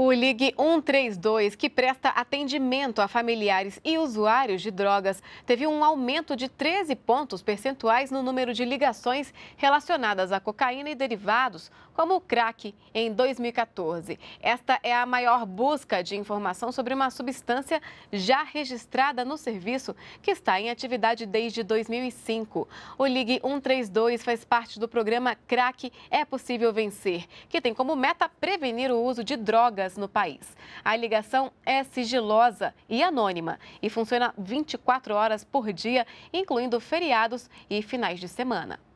O Ligue 132, que presta atendimento a familiares e usuários de drogas, teve um aumento de 13 pontos percentuais no número de ligações relacionadas à cocaína e derivados, como o crack, em 2014. Esta é a maior busca de informação sobre uma substância já registrada no serviço, que está em atividade desde 2005. O Ligue 132 faz parte do programa Crack é Possível Vencer, que tem como meta prevenir o uso de drogas no país. A ligação é sigilosa e anônima e funciona 24 horas por dia, incluindo feriados e finais de semana.